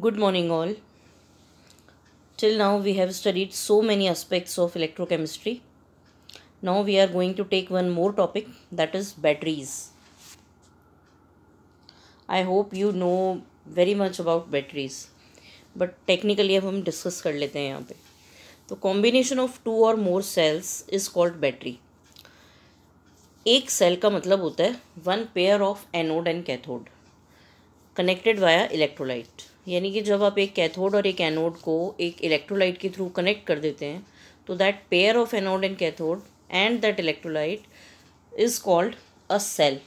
good morning all till now we have studied so many aspects of electrochemistry now we are going to take one more topic that is batteries i hope you know very much about batteries but technically अब हम discuss कर लेते हैं यहाँ पे तो combination of two or more cells is called battery एक cell का मतलब होता है one pair of anode and cathode connected via electrolyte यानी कि जब आप एक कैथोड और एक एनोड को एक इलेक्ट्रोलाइट के थ्रू कनेक्ट कर देते हैं तो that pair of anode and cathode and that electrolyte is called a cell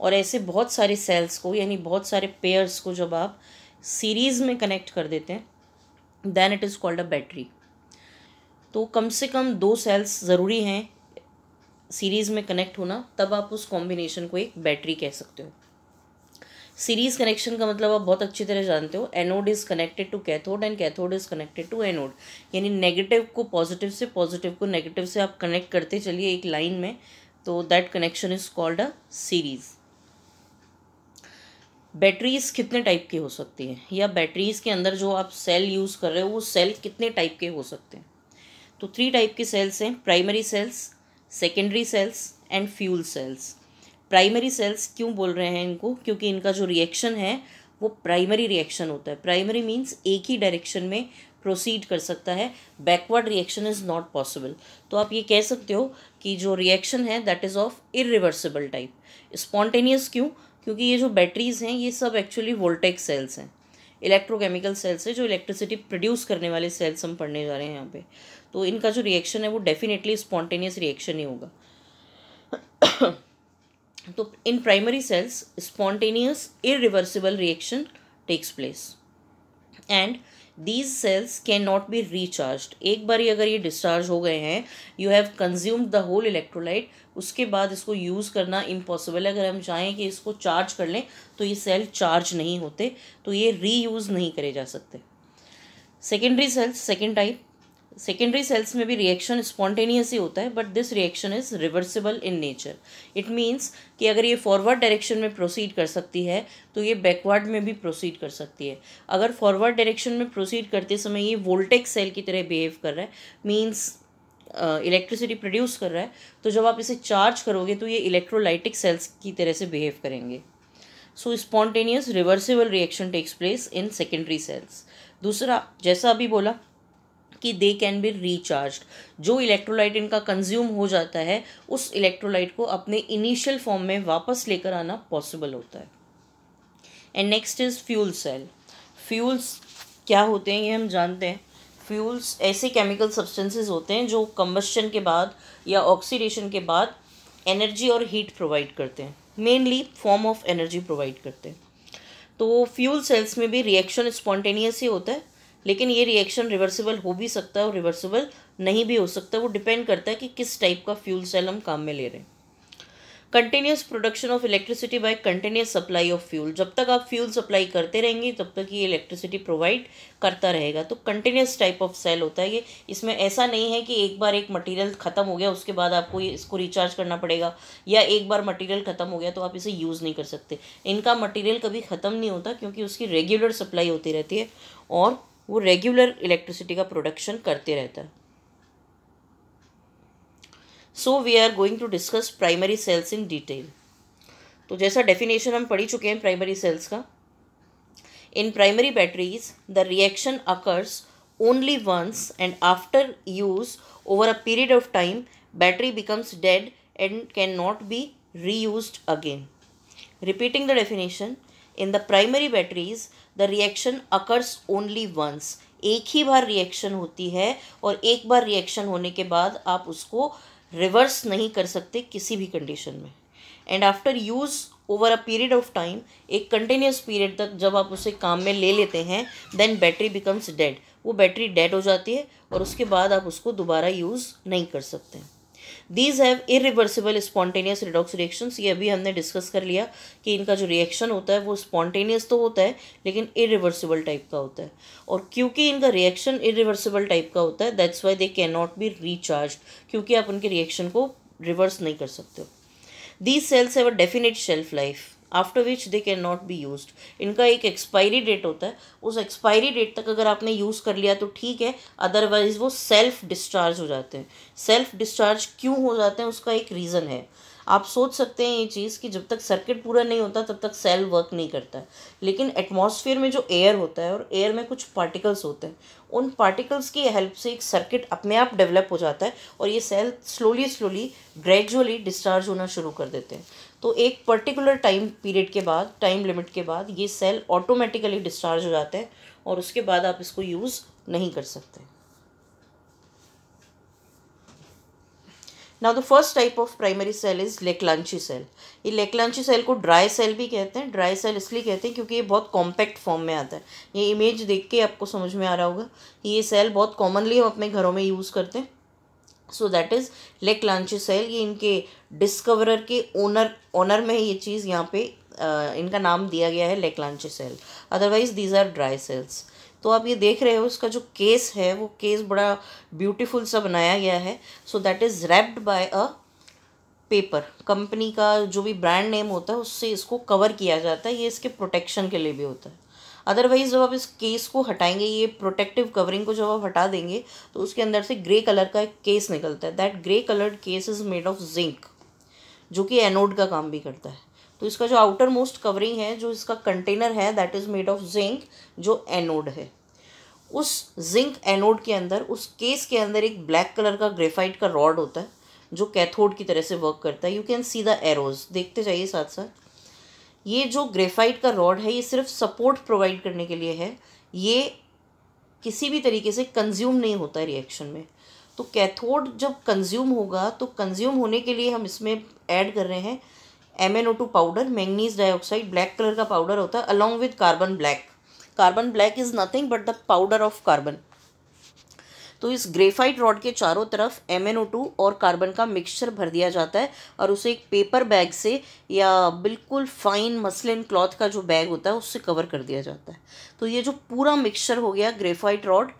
और ऐसे बहुत सारे सेल्स को यानी बहुत सारे पेयर्स को जब आप सीरीज़ में कनेक्ट कर देते हैं then it is called a battery तो कम से कम दो सेल्स ज़रूरी हैं सीरीज़ में कनेक्ट होना तब आप उस कॉम्बिनेशन को एक बैटरी कह सकते हो सीरीज कनेक्शन का मतलब आप बहुत अच्छी तरह जानते हो anode is connected to cathode and cathode is connected to anode यानी नेगेटिव को पॉजिटिव से पॉजिटिव को नेगेटिव से आप कनेक्ट करते चलिए एक लाइन में तो that connection is called a series batteries कितने टाइप की हो सकती हैं या बैटरीज के अंदर जो आप सेल यूज़ कर रहे हो वो सेल कितने टाइप के हो सकते हैं तो थ्री टाइप के सेल्स हैं primary cells secondary cells and fuel cells primary cells क्यों बोल रहे हैं इनको क्योंकि इनका जो रिएक्शन है वो प्राइमरी रिएक्शन होता है प्राइमरी मीन्स एक ही डायरेक्शन में प्रोसीड कर सकता है backward reaction is not possible तो आप ये कह सकते हो कि जो रिएक्शन है that is of irreversible type spontaneous क्यों क्योंकि ये जो बैटरीज हैं ये सब एक्चुअली वोल्टेक सेल्स हैं इलेक्ट्रोकेमिकल सेल्स है जो इलेक्ट्रिसिटी प्रोड्यूस करने वाले सेल्स हम पढ़ने जा रहे हैं यहाँ पे तो इनका जो रिएक्शन है वो डेफिनेटली स्पॉन्टेनियस रिएक्शन ही होगा तो in primary cells spontaneous spontaneous reaction takes place and these cells can not be recharge एक बार ही अगर ये डिस्चार्ज हो गए हैं you have consumed the whole electrolyte उसके बाद इसको यूज़ करना इम्पॉसिबल है अगर हम चाहें कि इसको चार्ज कर लें तो ये सेल चार्ज नहीं होते तो ये रीयूज़ नहीं करे जा सकते secondary cells second type secondary cells में भी रिएक्शन स्पॉन्टेनियस ही होता है but this reaction is reversible in nature it means कि अगर ये फॉरवर्ड डायरेक्शन में प्रोसीड कर सकती है तो ये बैकवर्ड में भी प्रोसीड कर सकती है अगर फॉरवर्ड डायरेक्शन में प्रोसीड करते समय ये वोल्टेक सेल की तरह बिहेव कर रहा है मीन्स इलेक्ट्रिसिटी प्रोड्यूस कर रहा है तो जब आप इसे चार्ज करोगे तो ये इलेक्ट्रोलाइटिक सेल्स की तरह से बिहेव करेंगे so spontaneous reversible reaction takes place in secondary cells दूसरा जैसा अभी बोला कि दे कैन बी रिचार्ज जो इलेक्ट्रोलाइट इनका कंज्यूम हो जाता है उस इलेक्ट्रोलाइट को अपने इनिशियल फॉर्म में वापस लेकर आना पॉसिबल होता है and next is fuel cell fuels क्या होते हैं ये हम जानते हैं फ्यूल्स ऐसे केमिकल सब्सटेंसेस होते हैं जो कम्बस्टन के बाद या ऑक्सीडेशन के बाद एनर्जी और हीट प्रोवाइड करते हैं mainly form of energy provide करते हैं तो फ्यूल सेल्स में भी रिएक्शन स्पॉन्टेनियस ही होता है लेकिन ये रिएक्शन रिवर्सिबल हो भी सकता है और रिवर्सिबल नहीं भी हो सकता वो डिपेंड करता है कि किस टाइप का फ्यूल सेल हम काम में ले रहे हैं continuous production of electricity by continuous supply of fuel जब तक आप फ्यूल सप्लाई करते रहेंगे तब तक ये इलेक्ट्रिसिटी प्रोवाइड करता रहेगा तो कंटिन्यूस टाइप ऑफ सेल होता है ये इसमें ऐसा नहीं है कि एक बार एक मटेरियल ख़त्म हो गया उसके बाद आपको इसको रिचार्ज करना पड़ेगा या एक बार मटीरियल ख़त्म हो गया तो आप इसे यूज़ नहीं कर सकते इनका मटीरियल कभी ख़त्म नहीं होता क्योंकि उसकी रेगुलर सप्लाई होती रहती है और वो रेगुलर इलेक्ट्रिसिटी का प्रोडक्शन करते रहता है so we are going to discuss primary cells in detail तो जैसा डेफिनेशन हम पढ़ी चुके हैं प्राइमरी सेल्स का in primary batteries the reaction occurs only once and after use over a period of time battery becomes dead and can not be reuse again repeating the definition in the primary batteries the reaction occurs only once एक ही बार reaction होती है और एक बार reaction होने के बाद आप उसको रिवर्स नहीं कर सकते किसी भी कंडीशन में and after use over a period of time एक कंटिन्यूस पीरियड तक जब आप उसे काम में ले लेते हैं देन बैटरी बिकम्स डेड वो बैटरी डेड हो जाती है और उसके बाद आप उसको दोबारा यूज़ नहीं कर सकते हैं these have irreversible spontaneous redox reactions ये अभी हमने डिस्कस कर लिया कि इनका जो रिएक्शन होता है वो स्पॉन्टेनियस तो होता है लेकिन इरिवर्सिबल टाइप का होता है और क्योंकि इनका रिएक्शन इरिवर्सिबल टाइप का होता है that's why they can not be recharge क्योंकि आप उनके रिएक्शन को रिवर्स नहीं कर सकते हो these cells have a definite shelf life after which they can not be use इनका एक एक्सपायरी डेट होता है उस एक्सपायरी डेट तक अगर आपने यूज़ कर लिया तो ठीक है अदरवाइज़ वो सेल्फ डिस्चार्ज हो जाते हैं सेल्फ डिस्चार्ज क्यों हो जाते हैं उसका एक रीज़न है आप सोच सकते हैं ये चीज़ कि जब तक सर्किट पूरा नहीं होता तब तक सेल वर्क नहीं करता लेकिन एटमॉस्फेयर में जो एयर होता है और एयर में कुछ पार्टिकल्स होते हैं उन पार्टिकल्स की हेल्प से एक सर्किट अपने आप डेवलप हो जाता है और ये cell slowly slowly gradually discharge होना शुरू कर देते हैं तो एक पर्टिकुलर टाइम पीरियड के बाद टाइम लिमिट के बाद ये सेल ऑटोमेटिकली डिस्चार्ज हो जाते हैं और उसके बाद आप इसको यूज़ नहीं कर सकते now the first type of primary cell is Leclanche cell ये लेकलांची सेल को ड्राई सेल भी कहते हैं ड्राई सेल इसलिए कहते हैं क्योंकि ये बहुत कॉम्पैक्ट फॉर्म में आता है ये इमेज देख के आपको समझ में आ रहा होगा कि ये सेल बहुत कॉमनली हम अपने घरों में यूज़ करते हैं so that is Leclanche cell ये इनके डिस्कवरर के ओनर ओनर में ये चीज़ यहाँ पे आ, इनका नाम दिया गया है Leclanche cell otherwise these are dry cells तो आप ये देख रहे हो इसका जो केस है वो केस बड़ा ब्यूटीफुल सा बनाया गया है so that is wrapped by a paper company का जो भी ब्रांड नेम होता है उससे इसको कवर किया जाता है ये इसके प्रोटेक्शन के लिए भी होता है अदरवाइज़ जब आप इस केस को हटाएंगे ये प्रोटेक्टिव कवरिंग को जब आप हटा देंगे तो उसके अंदर से ग्रे कलर का एक केस निकलता है that grey coloured case is made of zinc जो कि एनोड का काम भी करता है तो इसका जो आउटर मोस्ट कवरिंग है जो इसका कंटेनर है that is made of zinc जो एनोड है उस जिंक एनोड के अंदर उस केस के अंदर एक ब्लैक कलर का ग्रेफाइट का रॉड होता है जो कैथोड की तरह से वर्क करता है you can see the arrows देखते जाइए साथ साथ ये जो ग्रेफाइट का रॉड है ये सिर्फ सपोर्ट प्रोवाइड करने के लिए है ये किसी भी तरीके से कंज्यूम नहीं होता है रिएक्शन में तो कैथोड जब कंज्यूम होगा तो कंज्यूम होने के लिए हम इसमें ऐड कर रहे हैं M N O two powder manganese dioxide black colour का पाउडर होता है along with carbon black carbon black is nothing but the powder of carbon तो इस ग्रेफाइट रॉड के चारों तरफ एम एन ओ टू और कार्बन का मिक्सचर भर दिया जाता है और उसे एक पेपर बैग से या बिल्कुल फाइन मसलिन क्लॉथ का जो बैग होता है उससे कवर कर दिया जाता है तो ये जो पूरा मिक्सचर हो गया graphite rod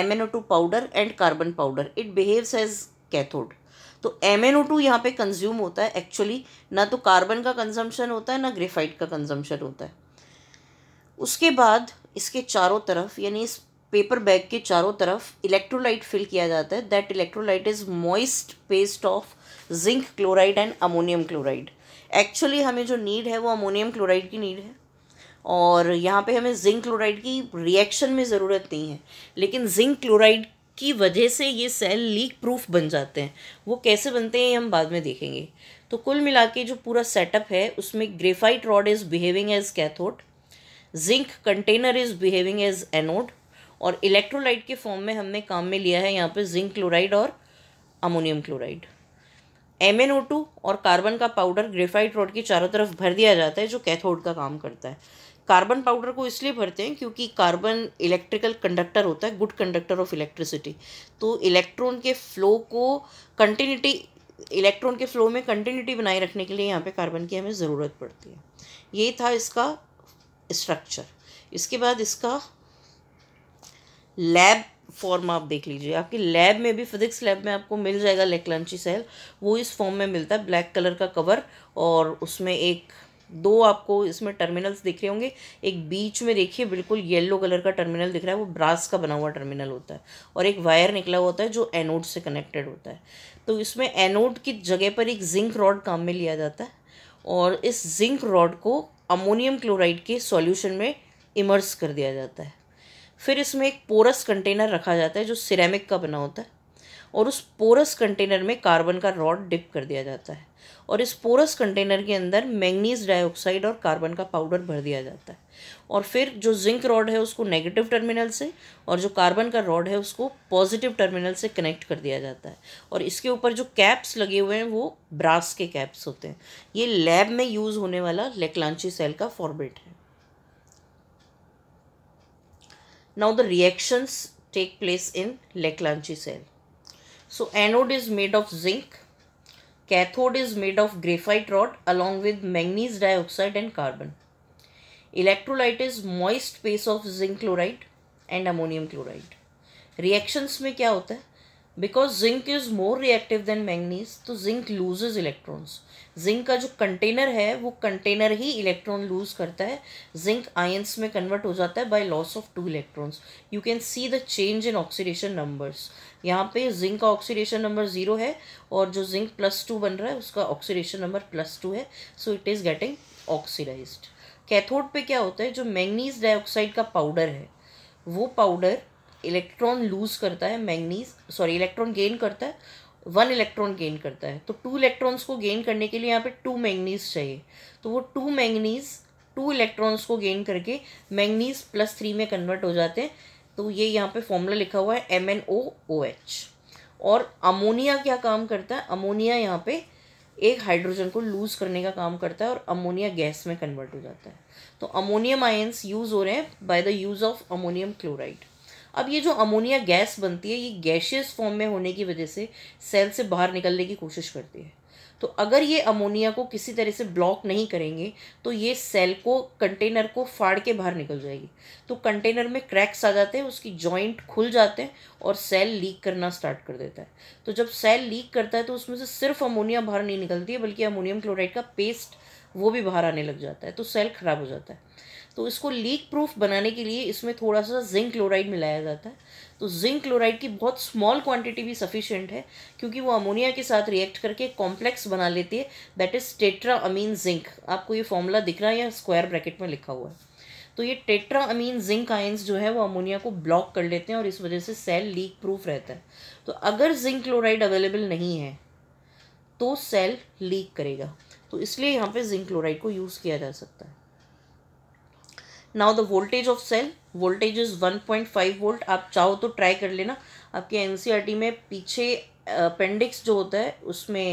M N O two powder and carbon powder it behaves as cathode तो एम एन ओ टू यहाँ पर कंज्यूम होता है एक्चुअली ना तो कार्बन का कंजम्पशन होता है ना ग्रेफाइट का कंजम्पशन होता है उसके बाद इसके चारों तरफ यानी इस पेपर बैग के चारों तरफ इलेक्ट्रोलाइट फिल किया जाता है that electrolyte is moist paste of zinc chloride and ammonium chloride actually हमें जो नीड है वो अमोनियम क्लोराइड की नीड है और यहाँ पे हमें जिंक क्लोराइड की रिएक्शन में ज़रूरत नहीं है लेकिन जिंक क्लोराइड की वजह से ये सेल लीक प्रूफ बन जाते हैं वो कैसे बनते हैं ये हम बाद में देखेंगे तो कुल मिला के जो पूरा सेटअप है उसमें graphite rod is behaving as cathode zinc container is behaving as anode और इलेक्ट्रोलाइट के फॉर्म में हमने काम में लिया है यहाँ पे जिंक क्लोराइड और अमोनियम क्लोराइड एम और कार्बन का पाउडर ग्रेफाइट रॉड के चारों तरफ भर दिया जाता है जो कैथोड का काम करता है कार्बन पाउडर को इसलिए भरते हैं क्योंकि कार्बन इलेक्ट्रिकल कंडक्टर होता है गुड कंडक्टर ऑफ इलेक्ट्रिसिटी तो इलेक्ट्रॉन के फ्लो को कंटिन्यूटी इलेक्ट्रॉन के फ्लो में कंटिन्यूटी बनाए रखने के लिए यहाँ पे कार्बन की हमें ज़रूरत पड़ती है ये था इसका स्ट्रक्चर इसके बाद इसका लैब फॉर्म आप देख लीजिए आपकी लैब में भी फिजिक्स लैब में आपको मिल जाएगा लेकलंची सेल वो इस फॉर्म में मिलता है ब्लैक कलर का कवर और उसमें एक दो आपको इसमें टर्मिनल्स दिख रहे होंगे एक बीच में देखिए बिल्कुल येलो कलर का टर्मिनल दिख रहा है वो ब्रास का बना हुआ टर्मिनल होता है और एक वायर निकला हुआ होता है जो एनोड से कनेक्टेड होता है तो इसमें एनोड की जगह पर एक जिंक रॉड काम में लिया जाता है और इस जिंक रॉड को अमोनियम क्लोराइड के सॉल्यूशन में इमर्स कर दिया जाता है फिर इसमें एक पोरस कंटेनर रखा जाता है जो सिरेमिक का बना होता है और उस पोरस कंटेनर में कार्बन का रॉड डिप कर दिया जाता है और इस पोरस कंटेनर के अंदर मैंगनीज डाइऑक्साइड और कार्बन का पाउडर भर दिया जाता है और फिर जो जिंक रॉड है उसको नेगेटिव टर्मिनल से और जो कार्बन का रॉड है उसको पॉजिटिव टर्मिनल से कनेक्ट कर दिया जाता है और इसके ऊपर जो कैप्स लगे हुए हैं वो ब्रास के कैप्स होते हैं ये लैब में यूज़ होने वाला लेकलांची सेल का फॉर्मेट है now the reactions take place in Leclanche cell so anode is made of zinc cathode is made of graphite rod along with manganese dioxide and carbon electrolyte is moist paste of zinc chloride and ammonium chloride reactions में क्या होता है because zinc is more reactive than manganese तो zinc loses electrons zinc का जो container है वो container ही electron lose करता है जिंक आयंस में कन्वर्ट हो जाता है by loss of two electrons you can see the change in oxidation numbers यहाँ पे जिंक का ऑक्सीडेशन नंबर जीरो है और जो जिंक प्लस टू बन रहा है उसका ऑक्सीडेशन नंबर प्लस टू है so it is getting oxidise cathode पे क्या होता है जो मैंगनीज डाइऑक्साइड का पाउडर है वो पाउडर इलेक्ट्रॉन लूज करता है मैंगनीज सॉरी इलेक्ट्रॉन गेन करता है वन इलेक्ट्रॉन गेन करता है तो टू इलेक्ट्रॉन्स को गेन करने के लिए यहाँ पे टू मैंगनीज चाहिए तो वो टू मैंगनीज टू इलेक्ट्रॉन्स को गेन करके मैंगनीज प्लस थ्री में कन्वर्ट हो जाते हैं तो ये यहाँ पे फॉर्मूला लिखा हुआ है M N O O H और अमोनिया क्या काम करता है अमोनिया यहाँ पे एक हाइड्रोजन को लूज़ करने का काम करता है और अमोनिया गैस में कन्वर्ट हो जाता है तो अमोनियम आयन्स यूज़ हो रहे हैं by the use of ammonium chloride अब ये जो अमोनिया गैस बनती है ये गैशियस फॉर्म में होने की वजह से सेल से बाहर निकलने की कोशिश करती है तो अगर ये अमोनिया को किसी तरह से ब्लॉक नहीं करेंगे तो ये सेल को कंटेनर को फाड़ के बाहर निकल जाएगी तो कंटेनर में क्रैक्स आ जाते हैं उसकी जॉइंट खुल जाते हैं और सेल लीक करना स्टार्ट कर देता है तो जब सेल लीक करता है तो उसमें से सिर्फ अमोनिया बाहर नहीं निकलती है बल्कि अमोनियम क्लोराइड का पेस्ट वो भी बाहर आने लग जाता है तो सेल ख़राब हो जाता है तो इसको लीक प्रूफ बनाने के लिए इसमें थोड़ा सा जिंक क्लोराइड मिलाया जाता है तो जिंक क्लोराइड की बहुत स्मॉल क्वांटिटी भी सफिशिएंट है क्योंकि वो अमोनिया के साथ रिएक्ट करके कॉम्प्लेक्स बना लेती है that is tetra ammine zinc आपको ये फॉर्मूला दिख रहा है या स्क्वायर ब्रैकेट में लिखा हुआ है तो ये टेट्रा अमीन जिंक आयंस जो है वो अमोनिया को ब्लॉक कर लेते हैं और इस वजह से सेल लीक प्रूफ रहता है तो अगर जिंक क्लोराइड अवेलेबल नहीं है तो सेल लीक करेगा तो इसलिए यहाँ पे जिंक क्लोराइड को यूज़ किया जा सकता है now the voltage of cell voltage is one point five volt आप चाहो तो ट्राई कर लेना आपके एन e में पीछे अपेंडिक्स जो होता है उसमें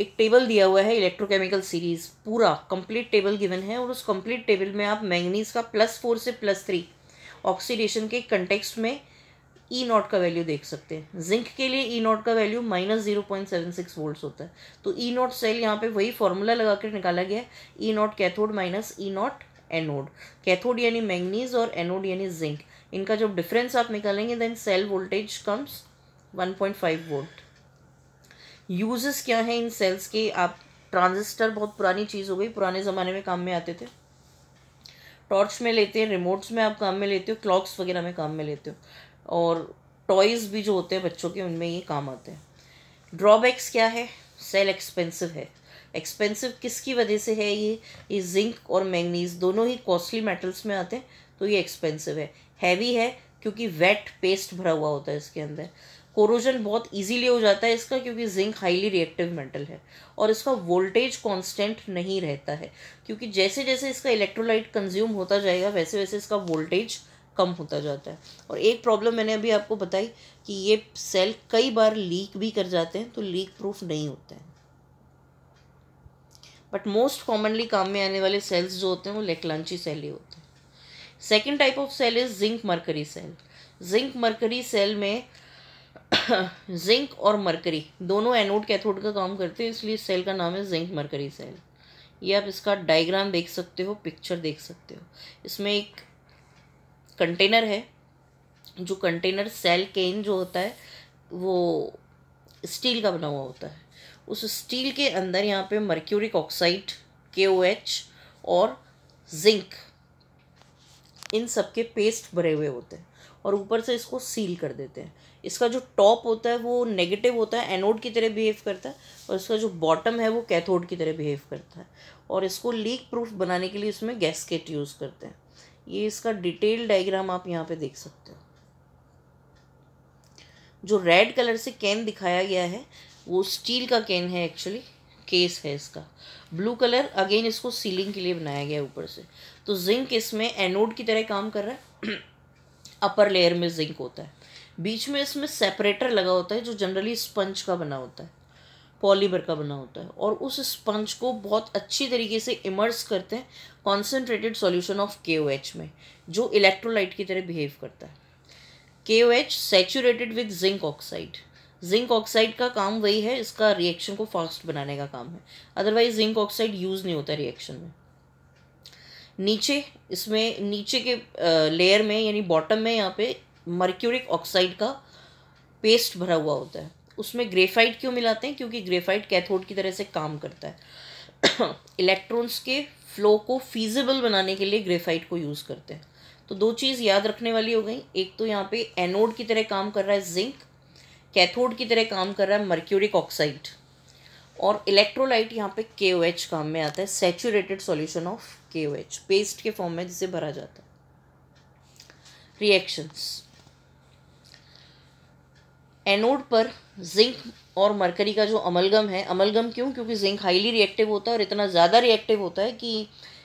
एक टेबल दिया हुआ है इलेक्ट्रोकेमिकल सीरीज पूरा कंप्लीट टेबल गिवन है और उस कंप्लीट टेबल में आप मैंगनीज का प्लस फोर से प्लस थ्री ऑक्सीडेशन के कंटेक्स में ई e नॉट का वैल्यू देख सकते हैं जिंक के लिए ई e नॉट का value minus zero point seven six volt होता है तो ई नॉट सेल यहाँ पे वही फॉर्मूला लगा कर निकाला गया है E naught cathode minus E naught anode cathode यानी मैंगनीज और एनोड यानी जिंक इनका जब डिफरेंस आप निकालेंगे then cell voltage comes 1.5 volt uses क्या हैं इन सेल्स के आप ट्रांजिस्टर बहुत पुरानी चीज़ हो गई पुराने ज़माने में काम में आते थे टॉर्च में लेते हैं रिमोट्स में आप काम में लेते हो क्लॉक्स वगैरह में काम में लेते हो और टॉयज़ भी जो होते हैं बच्चों के उनमें ये काम आते हैं ड्रॉबैक्स क्या है सेल एक्सपेंसिव है एक्सपेंसिव किसकी वजह से है ये ये जिंक और मैंगनीज दोनों ही कॉस्टली मेटल्स में आते हैं तो ये एक्सपेंसिव है हैवी है क्योंकि वेट पेस्ट भरा हुआ होता है इसके अंदर कोरोजन बहुत इजीली हो जाता है इसका क्योंकि जिंक हाईली रिएक्टिव मेटल है और इसका वोल्टेज कांस्टेंट नहीं रहता है क्योंकि जैसे जैसे इसका इलेक्ट्रोलाइट कंज्यूम होता जाएगा वैसे वैसे इसका वोल्टेज कम होता जाता है और एक प्रॉब्लम मैंने अभी आपको बताई कि ये सेल कई बार लीक भी कर जाते हैं तो लीक प्रूफ नहीं होते हैं बट मोस्ट कॉमनली काम में आने वाले सेल्स जो होते हैं वो लेकलांची सेल ही होते हैं second type of cell is zinc mercury cell zinc mercury cell में जिंक और मरकरी दोनों एनोड कैथोड का काम करते हैं इसलिए सेल का नाम है जिंक मरकरी सेल ये आप इसका डायग्राम देख सकते हो पिक्चर देख सकते हो इसमें एक कंटेनर है जो कंटेनर सेल केन जो होता है वो स्टील का बना हुआ होता है उस स्टील के अंदर यहाँ पे मर्क्यूरिक ऑक्साइड के ओ एच और जिंक इन सब के पेस्ट भरे हुए होते हैं और ऊपर से इसको सील कर देते हैं इसका जो टॉप होता है वो नेगेटिव होता है एनोड की तरह बिहेव करता है और इसका जो बॉटम है वो कैथोड की तरह बिहेव करता है और इसको लीक प्रूफ बनाने के लिए इसमें गैसकेट यूज़ करते हैं ये इसका डिटेल डायग्राम आप यहाँ पे देख सकते हो जो रेड कलर से कैन दिखाया गया है वो स्टील का कैन है एक्चुअली केस है इसका ब्लू कलर अगेन इसको सीलिंग के लिए बनाया गया है ऊपर से तो जिंक इसमें एनोड की तरह काम कर रहा है अपर लेयर में जिंक होता है बीच में इसमें सेपरेटर लगा होता है जो जनरली स्पंज का बना होता है पॉलीमर का बना होता है और उस स्पंज को बहुत अच्छी तरीके से इमर्स करते हैं कॉन्सेंट्रेटेड सॉल्यूशन ऑफ के में जो इलेक्ट्रोलाइट की तरह बिहेव करता है K O H saturated with zinc oxide zinc oxide का काम वही है इसका रिएक्शन को फास्ट बनाने का काम है अदरवाइज जिंक ऑक्साइड यूज़ नहीं होता रिएक्शन में नीचे इसमें नीचे के लेयर में यानी बॉटम में यहाँ पे मर्क्यूरिक ऑक्साइड का पेस्ट भरा हुआ होता है उसमें ग्रेफाइट क्यों मिलाते हैं क्योंकि ग्रेफाइट कैथोड की तरह से काम करता है इलेक्ट्रॉन्स के फ्लो को फीजिबल बनाने के लिए ग्रेफाइट को यूज़ करते हैं तो दो चीज़ याद रखने वाली हो गई एक तो यहाँ पे एनोड की तरह काम कर रहा है जिंक कैथोड की तरह काम कर रहा है मर्क्यूरिक ऑक्साइड और इलेक्ट्रोलाइट यहाँ पे के ओ एच काम में आता है saturated solution of K O H paste के फॉर्म में जिसे भरा जाता है रिएक्शंस एनोड पर जिंक और मरकरी का जो अमलगम है अमलगम क्यों क्योंकि जिंक हाईली रिएक्टिव होता है और इतना ज़्यादा रिएक्टिव होता है कि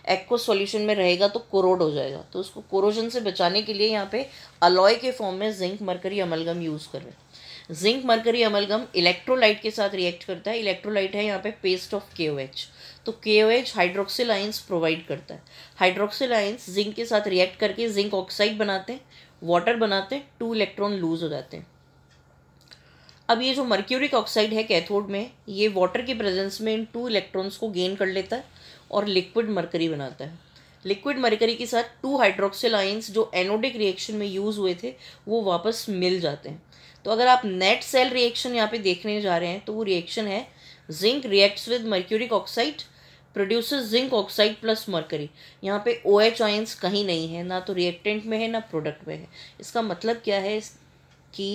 एक्व सॉल्यूशन में रहेगा तो कोरोड हो जाएगा तो उसको कोरोजन से बचाने के लिए यहाँ पे अलॉय के फॉर्म में जिंक मरकरी अमलगम यूज़ कर रहे हैं जिंक मरकरी अमलगम इलेक्ट्रोलाइट के साथ रिएक्ट करता है इलेक्ट्रोलाइट है यहाँ पे पेस्ट ऑफ के तो K O H hydroxyl ions provide करता है हाइड्रोक्सिल आइंस जिंक के साथ रिएक्ट करके जिंक ऑक्साइड बनाते हैं वाटर बनाते हैं टू इलेक्ट्रॉन लूज हो जाते हैं अब ये जो मर्क्यूरिक ऑक्साइड है कैथोड में ये वाटर के प्रेजेंस में इन टू इलेक्ट्रॉन्स को गेन कर लेता है और लिक्विड मरकरी बनाता है लिक्विड मरकरी के साथ टू हाइड्रोक्सिल आइंस जो एनोडिक रिएक्शन में यूज़ हुए थे वो वापस मिल जाते हैं तो अगर आप नेट सेल रिएक्शन यहाँ पे देखने जा रहे हैं तो वो रिएक्शन है zinc reacts with mercuric oxide produces zinc oxide plus mercury यहाँ पे ओ एच आइंस कहीं नहीं है ना तो रिएक्टेंट में है ना प्रोडक्ट में है इसका मतलब क्या है कि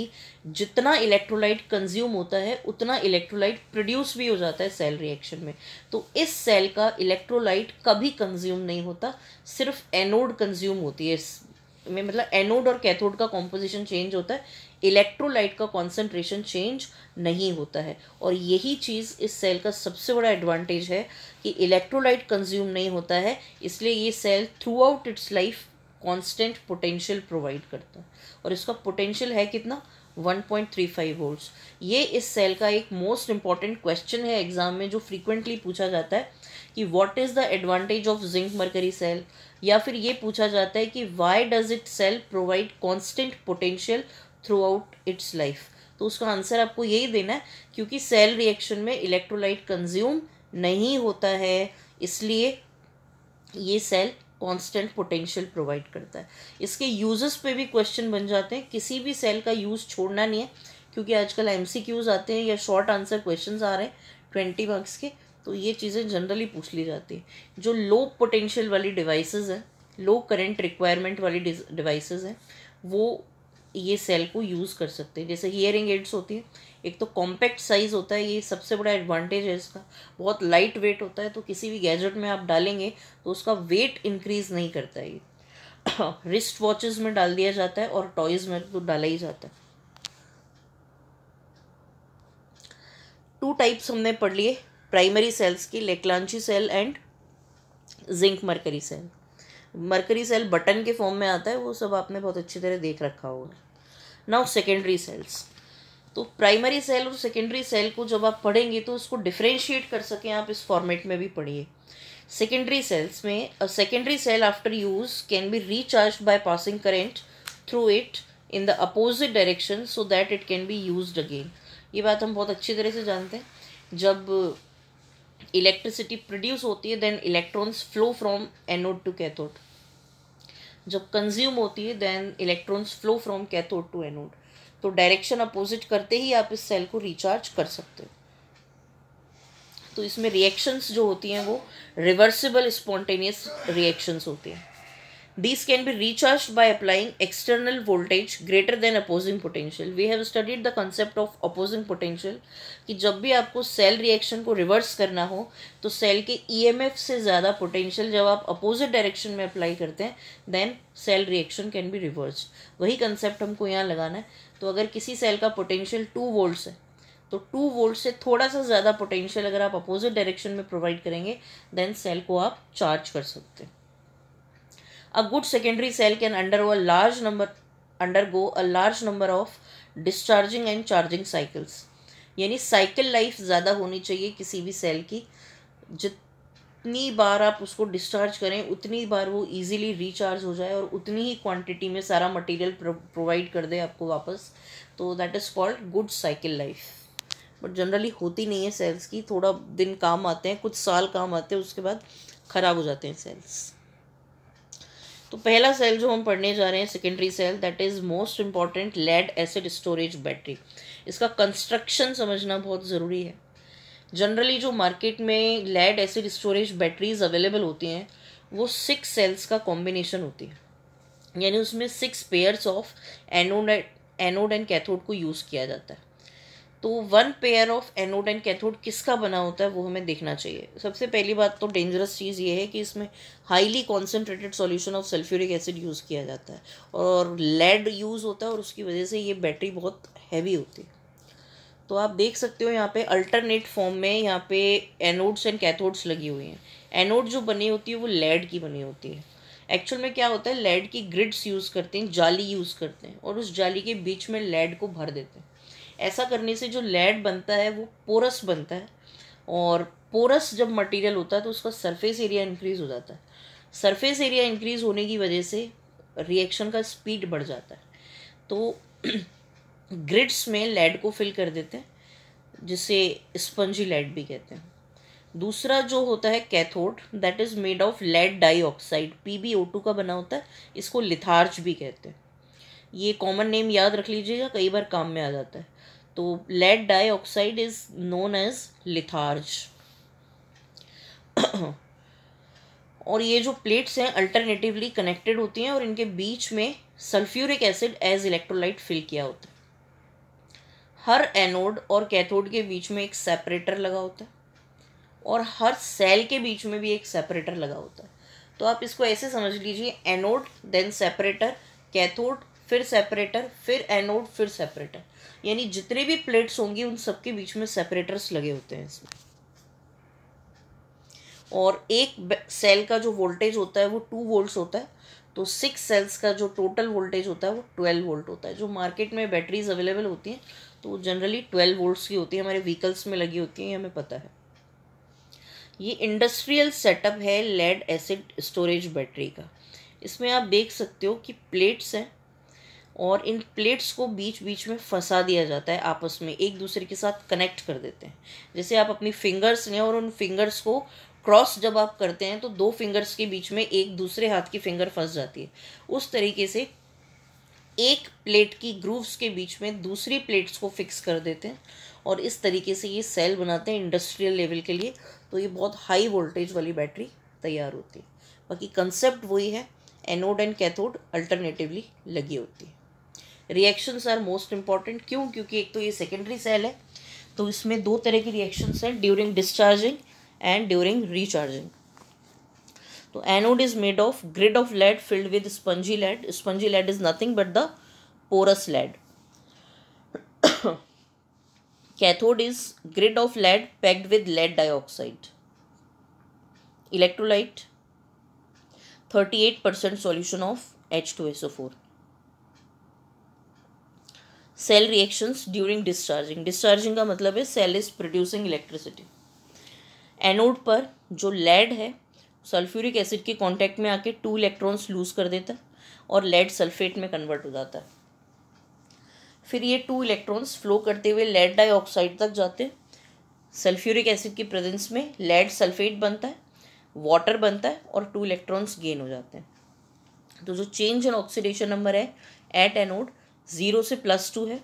जितना इलेक्ट्रोलाइट कंज्यूम होता है उतना इलेक्ट्रोलाइट प्रोड्यूस भी हो जाता है सेल रिएक्शन में तो इस सेल का इलेक्ट्रोलाइट कभी कंज्यूम नहीं होता सिर्फ एनोड कंज्यूम होती है इस में मतलब एनोड और कैथोड का कॉम्पोजिशन चेंज होता है इलेक्ट्रोलाइट का कॉन्सेंट्रेशन चेंज नहीं होता है और यही चीज़ इस सेल का सबसे बड़ा एडवांटेज है कि इलेक्ट्रोलाइट कंज्यूम नहीं होता है इसलिए ये cell throughout its life constant potential provide करता है और इसका पोटेंशियल है कितना 1.35 पॉइंट वोल्ट्स ये इस सेल का एक मोस्ट इंपॉर्टेंट क्वेश्चन है एग्जाम में जो फ्रीक्वेंटली पूछा जाता है कि what is the advantage of zinc mercury cell या फिर ये पूछा जाता है कि why does it cell provide constant potential throughout its life तो उसका आंसर आपको यही देना है क्योंकि सेल रिएक्शन में इलेक्ट्रोलाइट कंज्यूम नहीं होता है इसलिए ये सेल कांस्टेंट पोटेंशियल प्रोवाइड करता है इसके यूजेस पे भी क्वेश्चन बन जाते हैं किसी भी सेल का यूज़ छोड़ना नहीं है क्योंकि आजकल एम आते हैं या शॉर्ट आंसर क्वेश्चन आ रहे हैं ट्वेंटी मार्क्स के तो ये चीज़ें जनरली पूछ ली जाती हैं जो लो पोटेंशियल वाली डिवाइसेज हैं लो करेंट रिक्वायरमेंट वाली डिवाइसेज़ हैं वो ये सेल को यूज़ कर सकते हैं जैसे हियरिंग एड्स होती हैं एक तो कॉम्पैक्ट साइज़ होता है ये सबसे बड़ा एडवांटेज है इसका बहुत लाइट वेट होता है तो किसी भी गैजेट में आप डालेंगे तो उसका वेट इंक्रीज़ नहीं करता है ये रिस्ट वॉचेस में डाल दिया जाता है और टॉयज़ में तो डाला ही जाता है टू टाइप्स हमने पढ़ लिए प्राइमरी सेल्स की Leclanche cell and zinc mercury cell mercury cell button के फॉर्म में आता है वो सब आपने बहुत अच्छी तरह देख रखा होगा नाउ सेकेंडरी सेल्स तो प्राइमरी सेल और सेकेंडरी सेल को जब आप पढ़ेंगे तो उसको डिफ्रेंशिएट कर सकें आप इस फॉर्मेट में भी पढ़िए सेकेंडरी सेल्स में a secondary cell after use can be recharge by passing current through it in the opposite direction so that it can be use again ये बात हम बहुत अच्छी तरह से जानते हैं जब इलेक्ट्रिसिटी प्रोड्यूस होती है then electrons flow from anode to cathode जब कंज्यूम होती है then electrons flow from cathode to anode तो डायरेक्शन अपोजिट करते ही आप इस सेल को रिचार्ज कर सकते हो तो इसमें रिएक्शंस जो होती हैं वो रिवर्सिबल स्पॉन्टेनियस रिएक्शंस होती हैं These can be recharged by applying external voltage greater than opposing potential. We have studied the concept of opposing potential कि जब भी आपको सेल रिएक्शन को रिवर्स करना हो तो सेल के एम e एफ से ज़्यादा पोटेंशियल जब आप अपोजिट डायरेक्शन में अप्लाई करते हैं then cell reaction can be reverse वही कंसेप्ट हमको यहाँ लगाना है तो अगर किसी सेल का पोटेंशियल टू वोल्ट्स है तो टू वोल्ट से थोड़ा सा ज़्यादा पोटेंशियल अगर आप अपोजिट डायरेक्शन में प्रोवाइड करेंगे देन सेल को आप चार्ज कर सकते हैं A good secondary cell can undergo a large number undergo a large number of discharging and charging cycles. यानी साइकिल लाइफ ज़्यादा होनी चाहिए किसी भी सेल की जितनी बार आप उसको डिस्चार्ज करें उतनी बार वो ईजिली रिचार्ज हो जाए और उतनी ही क्वान्टिटी में सारा मटेरियल प्रोवाइड कर दे आपको वापस तो that is called good cycle life but generally होती नहीं है सेल्स की थोड़ा दिन काम आते हैं कुछ साल काम आते हैं उसके बाद ख़राब हो जाते हैं सेल्स तो पहला सेल जो हम पढ़ने जा रहे हैं secondary cell that is most important lead acid storage battery इसका कंस्ट्रक्शन समझना बहुत ज़रूरी है जनरली जो मार्केट में lead acid storage batteries available होती हैं वो सिक्स सेल्स का कॉम्बिनेशन होती है यानी उसमें six pairs of anode anode and cathode को यूज़ किया जाता है तो one pair of anode and cathode किसका बना होता है वो हमें देखना चाहिए सबसे पहली बात तो डेंजरस चीज़ ये है कि इसमें highly concentrated solution of sulphuric acid use किया जाता है और लेड यूज़ होता है और उसकी वजह से ये बैटरी बहुत हैवी होती है तो आप देख सकते हो यहाँ पे अल्टरनेट फॉर्म में यहाँ पे एनोड्स एंड कैथोड्स लगी हुई हैं एनोड जो बनी होती है वो लेड की बनी होती है एक्चुअल में क्या होता है लेड की ग्रिड्स यूज़ करते हैं जाली यूज़ करते हैं और उस जाली के बीच में लेड को भर देते हैं ऐसा करने से जो लेड बनता है वो पोरस बनता है और पोरस जब मटेरियल होता है तो उसका सरफेस एरिया इंक्रीज़ हो जाता है सरफेस एरिया इंक्रीज़ होने की वजह से रिएक्शन का स्पीड बढ़ जाता है तो ग्रिड्स में लेड को फिल कर देते हैं जिसे स्पंजी लेड भी कहते हैं दूसरा जो होता है cathode that is made of lead dioxide two का बना होता है इसको लिथार्ज भी कहते हैं ये कॉमन नेम याद रख लीजिएगा कई बार काम में आ जाता है तो lead dioxide is known as litharge और ये जो प्लेट्स हैं अल्टरनेटिवली कनेक्टेड होती हैं और इनके बीच में sulphuric acid as electrolyte fill किया होता है हर एनोड और कैथोड के बीच में एक सेपरेटर लगा होता है और हर सेल के बीच में भी एक सेपरेटर लगा होता है तो आप इसको ऐसे समझ लीजिए एनोड देन सेपरेटर कैथोड फिर सेपरेटर फिर एनोड फिर सेपरेटर यानी जितने भी प्लेट्स होंगी उन सबके बीच में सेपरेटर्स लगे होते हैं इसमें और एक सेल का जो वोल्टेज होता है वो टू वोल्ट होता है तो सिक्स सेल्स का जो टोटल वोल्टेज होता है वो ट्वेल्व वोल्ट होता है जो मार्केट में बैटरीज अवेलेबल होती हैं तो जनरली ट्वेल्व वोल्ट्स की होती है हमारे व्हीकल्स में लगी होती हैं ये हमें पता है ये इंडस्ट्रियल सेटअप है लेड एसिड स्टोरेज बैटरी का इसमें आप देख सकते हो कि प्लेट्स हैं और इन प्लेट्स को बीच बीच में फंसा दिया जाता है आपस में एक दूसरे के साथ कनेक्ट कर देते हैं जैसे आप अपनी फिंगर्स लें और उन फिंगर्स को क्रॉस जब आप करते हैं तो दो फिंगर्स के बीच में एक दूसरे हाथ की फिंगर फंस जाती है उस तरीके से एक प्लेट की ग्रूव्स के बीच में दूसरी प्लेट्स को फिक्स कर देते हैं और इस तरीके से ये सेल बनाते हैं इंडस्ट्रियल लेवल के लिए तो ये बहुत हाई वोल्टेज वाली बैटरी तैयार होती है बाकी कंसेप्ट वही है एनोड एंड कैथोड अल्टरनेटिवली लगी होती है रिएक्शंस आर मोस्ट इंपॉर्टेंट क्यों क्योंकि एक तो ये सेकेंडरी सेल है तो इसमें दो तरह की रिएक्शंस हैं during discharging and during recharging तो anode is made of grid of lead filled with spongy lead spongy lead is nothing but the porous lead cathode is grid of lead packed with lead dioxide electrolyte thirty eight percent of H two SO four cell reactions during discharging discharging का मतलब है cell is producing electricity anode पर जो lead है sulphuric acid के contact में आके to electrons loose कर देता है और लेड सल्फेट में कन्वर्ट हो जाता है फिर ये टू इलेक्ट्रॉन्स फ्लो करते हुए लेड डाइऑक्साइड तक जाते हैं सल्फ्यूरिक एसिड की प्रेजेंस में लेड सल्फेट बनता है वाटर बनता है और टू इलेक्ट्रॉन्स गेन हो जाते हैं तो जो चेंज इन ऑक्सीडेशन नंबर है एट एनोड ज़ीरो से प्लस टू है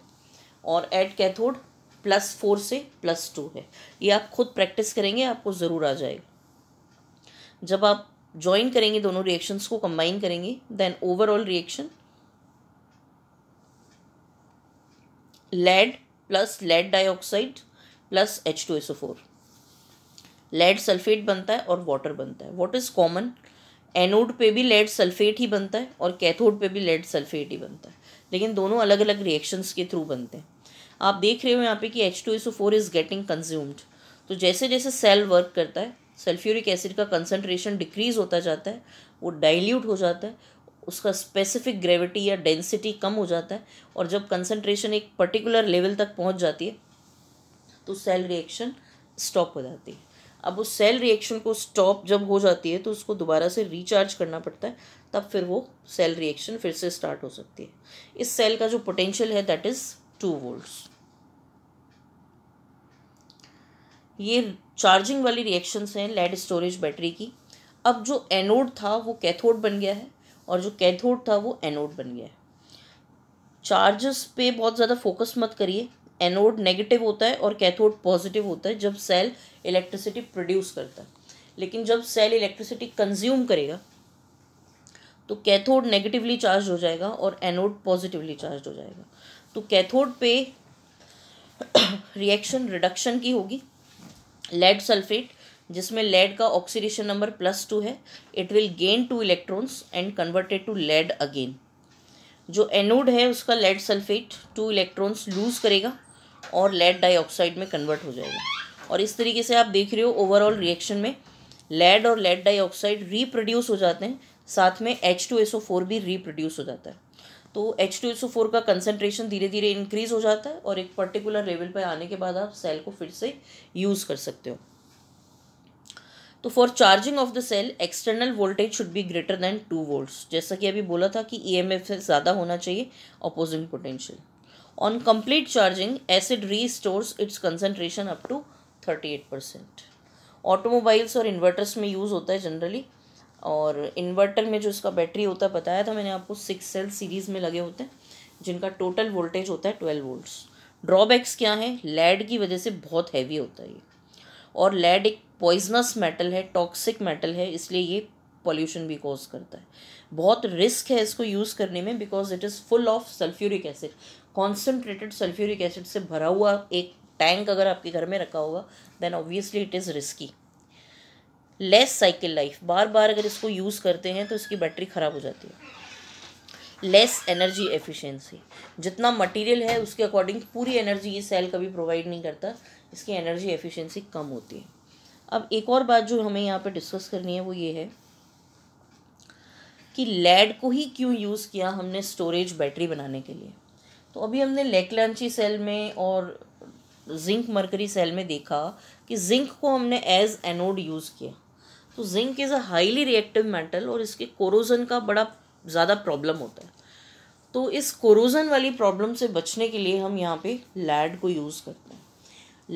और एट कैथोड प्लस फोर से प्लस टू है ये आप खुद प्रैक्टिस करेंगे आपको ज़रूर आ जाएगा जब आप ज्वाइन करेंगे दोनों रिएक्शंस को कंबाइन करेंगे then overall reaction lead plus lead dioxide plus H two SO four lead sulphate बनता है और वाटर बनता है वॉट इज़ कॉमन एनोड पे भी लेड सल्फेट ही बनता है और कैथोड पे भी लेड सल्फेट ही बनता है लेकिन दोनों अलग अलग रिएक्शंस के थ्रू बनते हैं आप देख रहे हो यहाँ पे कि H two O four is getting consumed तो जैसे जैसे सेल वर्क करता है सल्फ्यूरिक एसिड का कंसनट्रेशन डिक्रीज होता जाता है वो डाइल्यूट हो जाता है उसका स्पेसिफिक ग्रेविटी या डेंसिटी कम हो जाता है और जब कंसनट्रेशन एक पर्टिकुलर लेवल तक पहुँच जाती है तो सेल रिएक्शन स्टॉप हो जाती है अब उस सेल रिएक्शन को स्टॉप जब हो जाती है तो उसको दोबारा से रिचार्ज करना पड़ता है तब फिर वो सेल रिएक्शन फिर से स्टार्ट हो सकती है इस सेल का जो पोटेंशियल है दैट इज़ टू वोल्ट्स ये चार्जिंग वाली रिएक्शंस हैं लेड स्टोरेज बैटरी की अब जो एनोड था वो कैथोड बन गया है और जो कैथोड था वो एनोड बन गया है चार्जेस पे बहुत ज़्यादा फोकस मत करिए एनोड नेगेटिव होता है और कैथोड पॉजिटिव होता है जब सेल इलेक्ट्रिसिटी प्रोड्यूस करता है लेकिन जब सेल इलेक्ट्रिसिटी कंज्यूम करेगा तो कैथोड नेगेटिवली चार्ज हो जाएगा और एनोड पॉजिटिवली चार्ज हो जाएगा तो कैथोड पे रिएक्शन रिडक्शन की होगी लेड सल्फेट जिसमें लेड का ऑक्सीडेशन नंबर प्लस टू है it will gain two electrons and converted to lead again जो एनोड है उसका lead sulphate two electrons lose करेगा और लेड डाइऑक्साइड में कन्वर्ट हो जाएगा और इस तरीके से आप देख रहे हो ओवरऑल रिएक्शन में लेड और लेड डाइऑक्साइड रिप्रोड्यूस हो जाते हैं साथ में H two S O four भी रिप्रोड्यूस हो जाता है तो H two S O four का कंसनट्रेशन धीरे धीरे इंक्रीज हो जाता है और एक पर्टिकुलर लेवल पर आने के बाद आप सेल को फिर से यूज़ कर सकते हो तो for charging of the cell external voltage should be greater than two volts जैसा कि अभी बोला था कि ई एम एफ से ज़्यादा होना चाहिए opposing potential on charging acid restore its concentration up to thirty eight percent automobiles और इन्वर्टर्स में यूज़ होता है जनरली और इन्वर्टर में जो इसका बैटरी होता है बताया था मैंने आपको सिक्स सेल सीरीज़ में लगे होते हैं जिनका टोटल वोल्टेज होता है ट्वेल्व वोल्ट्स ड्रॉबैक्स क्या है लैड की वजह से बहुत हैवी होता है ये और लैड एक पॉइजनस मेटल है टॉक्सिक मेटल है इसलिए ये पॉल्यूशन भी कॉज करता है बहुत रिस्क है इसको यूज़ करने में because it is full of sulphuric acid concentrated sulphuric acid से भरा हुआ एक टैंक अगर आपके घर में रखा होगा then obviously it is risky less cycle life बार बार अगर इसको यूज़ करते हैं तो इसकी बैटरी ख़राब हो जाती है लेस एनर्जी एफिशिएंसी जितना मटेरियल है उसके अकॉर्डिंग पूरी एनर्जी ये सेल कभी प्रोवाइड नहीं करता इसकी एनर्जी एफिशिएंसी कम होती है अब एक और बात जो हमें यहाँ पे डिस्कस करनी है वो ये है कि लेड को ही क्यों यूज़ किया हमने स्टोरेज बैटरी बनाने के लिए तो अभी हमने लेकलांची सेल में और जिंक मरकरी सेल में देखा कि जिंक को हमने एज एनोड यूज़ किया तो zinc is a highly reactive metal और इसके कोरोजन का बड़ा ज़्यादा प्रॉब्लम होता है तो इस कोरोजन वाली प्रॉब्लम से बचने के लिए हम यहाँ पे लैड को यूज़ करते हैं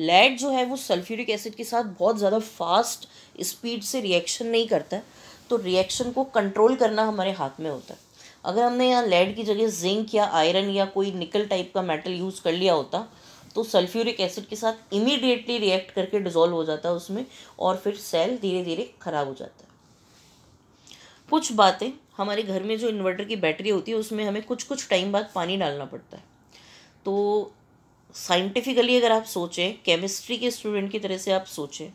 लैड जो है वो सल्फ्यूरिक एसिड के साथ बहुत ज़्यादा फास्ट स्पीड से रिएक्शन नहीं करता है तो रिएक्शन को कंट्रोल करना हमारे हाथ में होता है अगर हमने यहाँ लेड की जगह जिंक या आयरन या कोई निकल टाइप का मेटल यूज़ कर लिया होता तो सल्फ्यूरिक एसिड के साथ इमीडिएटली रिएक्ट करके डिजोल्व हो जाता है उसमें और फिर सेल धीरे धीरे ख़राब हो जाता है कुछ बातें हमारे घर में जो इन्वर्टर की बैटरी होती है उसमें हमें कुछ कुछ टाइम बाद पानी डालना पड़ता है तो साइंटिफिकली अगर आप सोचें केमिस्ट्री के स्टूडेंट की तरह से आप सोचें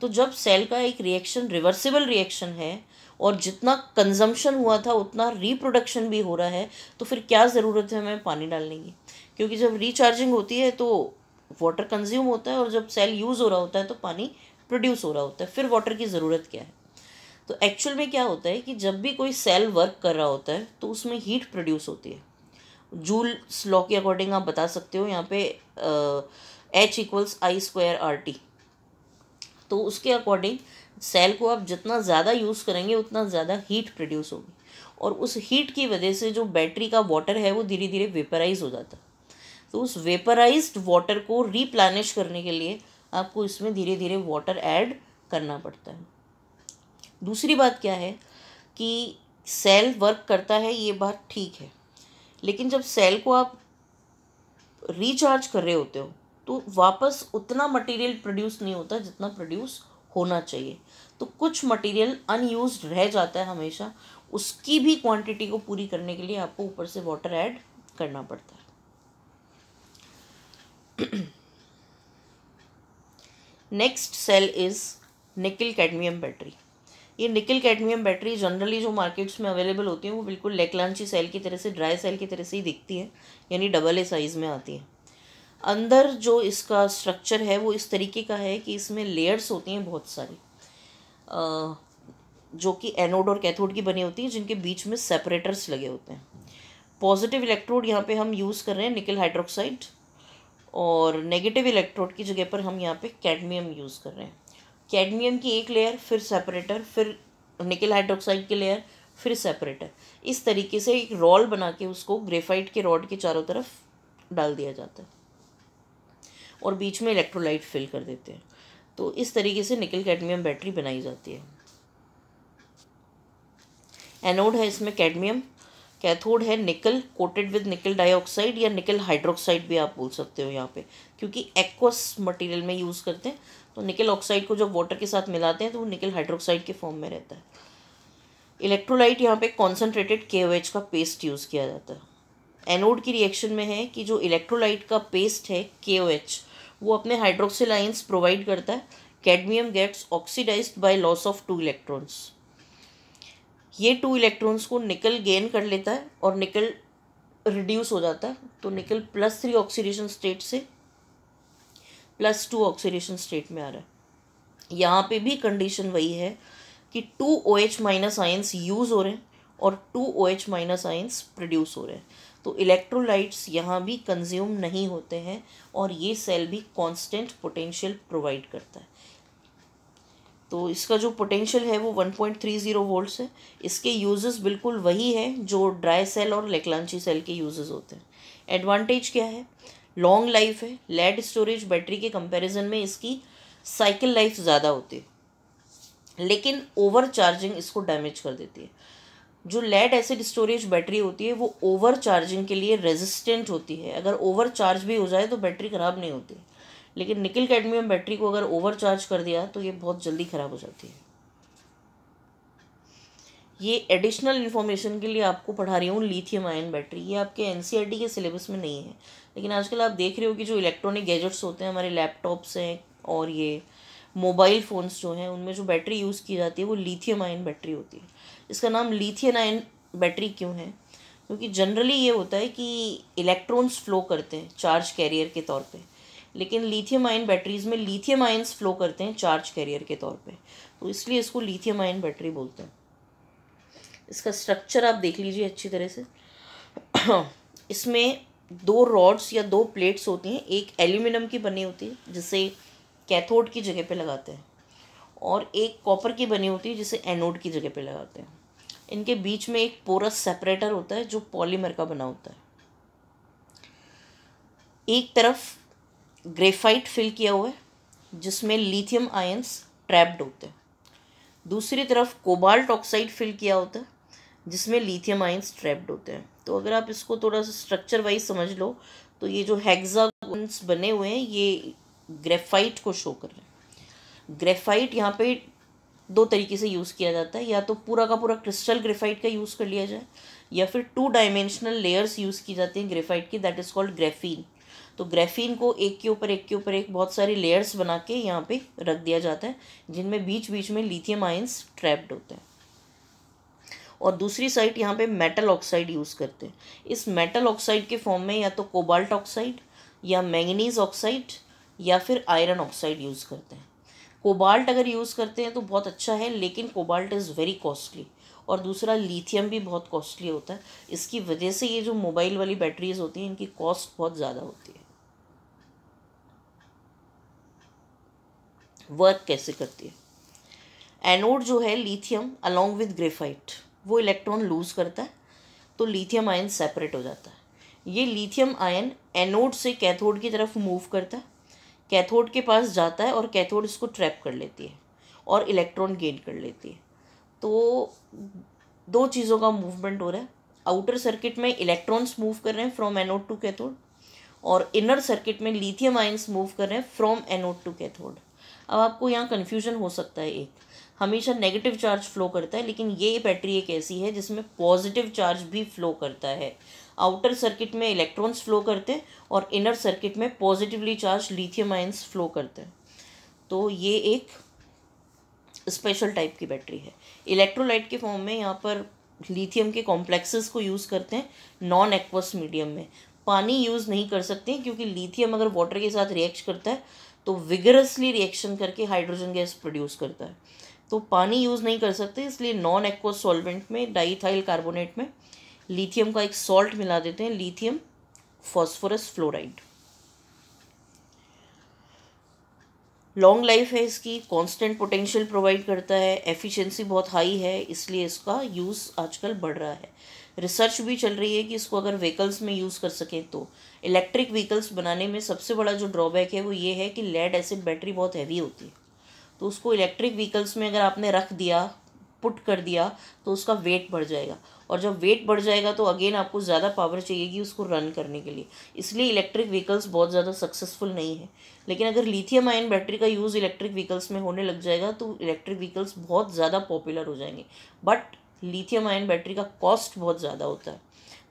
तो जब सेल का एक रिएक्शन रिवर्सिबल रिएक्शन है और जितना कंजम्पशन हुआ था उतना रिप्रोडक्शन भी हो रहा है तो फिर क्या ज़रूरत है हमें पानी डालने की क्योंकि जब रिचार्जिंग होती है तो वाटर कंज्यूम होता है और जब सेल यूज़ हो रहा होता है तो पानी प्रोड्यूस हो रहा होता है फिर वाटर की ज़रूरत क्या है तो एक्चुअल में क्या होता है कि जब भी कोई सेल वर्क कर रहा होता है तो उसमें हीट प्रोड्यूस होती है जूल स्लॉ के अकॉर्डिंग आप बता सकते हो यहाँ पे H equals I square R T तो उसके अकॉर्डिंग सेल को आप जितना ज़्यादा यूज़ करेंगे उतना ज़्यादा हीट प्रोड्यूस होगी और उस हीट की वजह से जो बैटरी का वाटर है वो धीरे धीरे वेपराइज हो जाता है तो उस वेपराइज वाटर को रिप्लानिश करने के लिए आपको इसमें धीरे धीरे वाटर ऐड करना पड़ता है दूसरी बात क्या है कि सेल वर्क करता है ये बात ठीक है लेकिन जब सेल को आप रिचार्ज कर रहे होते हो तो वापस उतना मटेरियल प्रोड्यूस नहीं होता जितना प्रोड्यूस होना चाहिए तो कुछ मटेरियल अनयूज रह जाता है हमेशा उसकी भी क्वांटिटी को पूरी करने के लिए आपको ऊपर से वाटर ऐड करना पड़ता है next cell is nickel cadmium battery ये निकिल कैडमियम बैटरी जनरली जो मार्केट्स में अवेलेबल होती है वो बिल्कुल लेकलांची सेल की तरह से ड्राई सेल की तरह से ही दिखती है यानी डबल ए साइज़ में आती है अंदर जो इसका स्ट्रक्चर है वो इस तरीके का है कि इसमें लेयर्स होती हैं बहुत सारी जो कि एनोड और कैथोड की बनी होती है जिनके बीच में सेपरेटर्स लगे होते हैं पॉजिटिव इलेक्ट्रोड यहाँ पे हम यूज़ कर रहे हैं निकल हाइड्रोक्साइड और नेगेटिव इलेक्ट्रोड की जगह पर हम यहाँ पे कैडमियम यूज़ कर रहे हैं कैडमियम की एक लेयर फिर सेपरेटर फिर निकल हाइड्रोक्साइड की लेयर फिर सेपरेटर इस तरीके से एक रोल बना के उसको ग्रेफाइट के रॉड के चारों तरफ डाल दिया जाता है और बीच में इलेक्ट्रोलाइट फिल कर देते हैं तो इस तरीके से निकल कैडमियम बैटरी बनाई जाती है एनोड है इसमें कैडमियम कैथोड है निकल कोटेड विद निकल डाइऑक्साइड या निकल हाइड्रोक्साइड भी आप बोल सकते हो यहाँ पे क्योंकि एक्वस मटेरियल में यूज़ करते हैं तो निकल ऑक्साइड को जब वाटर के साथ मिलाते हैं तो वो निकल हाइड्रोक्साइड के फॉर्म में रहता है इलेक्ट्रोलाइट यहाँ पे कॉन्सनट्रेटेड के का पेस्ट यूज़ किया जाता है एनोड की रिएक्शन में है कि जो इलेक्ट्रोलाइट का पेस्ट है के वो अपने हाइड्रोक्सिल आइंस प्रोवाइड करता है cadmium gets oxidise by loss of two electrons ये टू इलेक्ट्रॉन्स को निकल गेन कर लेता है और निकल रिड्यूस हो जाता है तो nickel plus three oxidation state से प्लस टू ऑक्सीडेशन स्टेट में आ रहा है यहाँ पे भी कंडीशन वही है कि two O H minus ions use हो रहे हैं और two O H minus ions produce हो रहे हैं तो इलेक्ट्रोलाइट्स यहाँ भी कंज्यूम नहीं होते हैं और ये सेल भी कांस्टेंट पोटेंशियल प्रोवाइड करता है तो इसका जो पोटेंशियल है वो 1.30 वोल्ट्स है इसके यूजेस बिल्कुल वही है जो ड्राई सेल और लेकलांची सेल के यूजेस होते हैं एडवांटेज क्या है लॉन्ग लाइफ है लेड स्टोरेज बैटरी के कंपैरिजन में इसकी साइकिल लाइफ ज़्यादा होती है लेकिन ओवर चार्जिंग इसको डैमेज कर देती है जो लेड एसिड स्टोरेज बैटरी होती है वो ओवर चार्जिंग के लिए रेजिस्टेंट होती है अगर ओवर चार्ज भी हो जाए तो बैटरी ख़राब नहीं होती लेकिन निकल कैडमियम बैटरी को अगर ओवर चार्ज कर दिया तो ये बहुत जल्दी ख़राब हो जाती है ये एडिशनल इन्फॉर्मेशन के लिए आपको पढ़ा रही हूँ लिथियम आयन बैटरी ये आपके एन e के सिलेबस में नहीं है लेकिन आजकल आप देख रहे हो कि जो इलेक्ट्रॉनिक गैजेट्स होते हैं हमारे लैपटॉप्स हैं और ये मोबाइल फ़ोन्स जो हैं उनमें जो बैटरी यूज़ की जाती है वो लिथियम आयन बैटरी होती है इसका नाम लिथियन आयन बैटरी क्यों है क्योंकि जनरली ये होता है कि इलेक्ट्रॉन्स फ्लो करते हैं चार्ज कैरियर के तौर पे लेकिन लिथियम आयन बैटरीज़ में लिथियम आयन्स फ्लो करते हैं चार्ज कैरियर के तौर पे तो इसलिए इसको लिथियम आयन बैटरी बोलते हैं इसका स्ट्रक्चर आप देख लीजिए अच्छी तरह से इसमें दो रॉड्स या दो प्लेट्स होती हैं एक एल्यूमिनियम की बनी होती है जिसे कैथोड की जगह पे लगाते हैं और एक कॉपर की बनी होती है जिसे एनोड की जगह पे लगाते हैं इनके बीच में एक पोरस सेपरेटर होता है जो पॉलीमर का बना होता है एक तरफ ग्रेफाइट फिल किया हुआ है जिसमें लिथियम आयंस ट्रैप्ड होते हैं दूसरी तरफ कोबाल्ट ऑक्साइड फिल किया होता है जिसमें लिथियम आयंस ट्रैप्ड होते हैं तो अगर आप इसको थोड़ा सा स्ट्रक्चर वाइज समझ लो तो ये जो हेक्सागोन्स बने हुए हैं ये ग्रेफाइट को शो कर रहे हैं ग्रेफाइट यहाँ पे दो तरीके से यूज़ किया जाता है या तो पूरा का पूरा क्रिस्टल ग्रेफाइट का यूज़ कर लिया जाए या फिर टू डायमेंशनल लेयर्स यूज़ की जाती हैं ग्रेफाइट की दैट इज़ कॉल्ड ग्रेफीन तो ग्रेफीन को एक के ऊपर एक के ऊपर एक बहुत सारी लेयर्स बना के यहाँ पे रख दिया जाता है जिनमें बीच बीच में लिथियम आइंस ट्रैप्ड होते हैं और दूसरी साइड यहाँ पे मेटल ऑक्साइड यूज़ करते हैं इस मेटल ऑक्साइड के फॉर्म में या तो कोबाल्ट ऑक्साइड या मैंगनीज ऑक्साइड या फिर आयरन ऑक्साइड यूज़ करते हैं कोबाल्ट अगर यूज़ करते हैं तो बहुत अच्छा है लेकिन कोबाल्ट इज़ वेरी कॉस्टली और दूसरा लिथियम भी बहुत कॉस्टली होता है इसकी वजह से ये जो मोबाइल वाली बैटरीज होती हैं इनकी कॉस्ट बहुत ज़्यादा होती है वर्क कैसे करती है एनोड जो है लिथियम अलोंग विद ग्रेफाइट वो इलेक्ट्रॉन लूज़ करता है तो लिथियम आयन सेपरेट हो जाता है ये लिथियम आयन एनोड से कैथोड की तरफ मूव करता है कैथोड के पास जाता है और कैथोड इसको ट्रैप कर लेती है और इलेक्ट्रॉन गेन कर लेती है तो दो चीज़ों का मूवमेंट हो रहा है आउटर सर्किट में इलेक्ट्रॉन्स मूव कर रहे हैं फ्रॉम एनोड टू कैथोड और इनर सर्किट में लिथियम आइंस मूव कर रहे हैं फ्रॉम एनोड टू कैथोड अब आपको यहाँ कन्फ्यूजन हो सकता है एक हमेशा नेगेटिव चार्ज फ्लो करता है लेकिन ये बैटरी एक ऐसी है जिसमें पॉजिटिव चार्ज भी फ्लो करता है आउटर सर्किट में इलेक्ट्रॉन्स फ्लो करते हैं और इनर सर्किट में positively charge lithium ions flow करते हैं तो ये एक स्पेशल टाइप की बैटरी है इलेक्ट्रोलाइट के फॉर्म में यहाँ पर लिथियम के कॉम्प्लेक्सेस को यूज़ करते हैं नॉन एक्वस मीडियम में पानी यूज़ नहीं कर सकते क्योंकि लिथियम अगर वाटर के साथ रिएक्ट करता है तो विगरसली रिएक्शन करके हाइड्रोजन गैस प्रोड्यूस करता है तो पानी यूज़ नहीं कर सकते इसलिए नॉन एक्वस सॉल्वेंट में डाईथाइल कार्बोनेट में लिथियम का एक सॉल्ट मिला देते हैं lithium phosphorus fluoride long life है इसकी कांस्टेंट पोटेंशियल प्रोवाइड करता है एफिशिएंसी बहुत हाई है इसलिए इसका यूज़ आजकल बढ़ रहा है रिसर्च भी चल रही है कि इसको अगर व्हीकल्स में यूज़ कर सकें तो इलेक्ट्रिक व्हीकल्स बनाने में सबसे बड़ा जो ड्रॉबैक है वो ये है कि लेड एसिड बैटरी बहुत हैवी होती है तो उसको इलेक्ट्रिक व्हीकल्स में अगर आपने रख दिया पुट कर दिया तो उसका वेट बढ़ जाएगा और जब वेट बढ़ जाएगा तो अगेन आपको ज़्यादा पावर चाहिएगी उसको रन करने के लिए इसलिए इलेक्ट्रिक व्हीकल्स बहुत ज़्यादा सक्सेसफुल नहीं है लेकिन अगर लिथियम आयन बैटरी का यूज़ इलेक्ट्रिक व्हीकल्स में होने लग जाएगा तो इलेक्ट्रिक व्हीकल्स बहुत ज़्यादा पॉपुलर हो जाएंगे बट लिथियम आयन बैटरी का कॉस्ट बहुत ज़्यादा होता है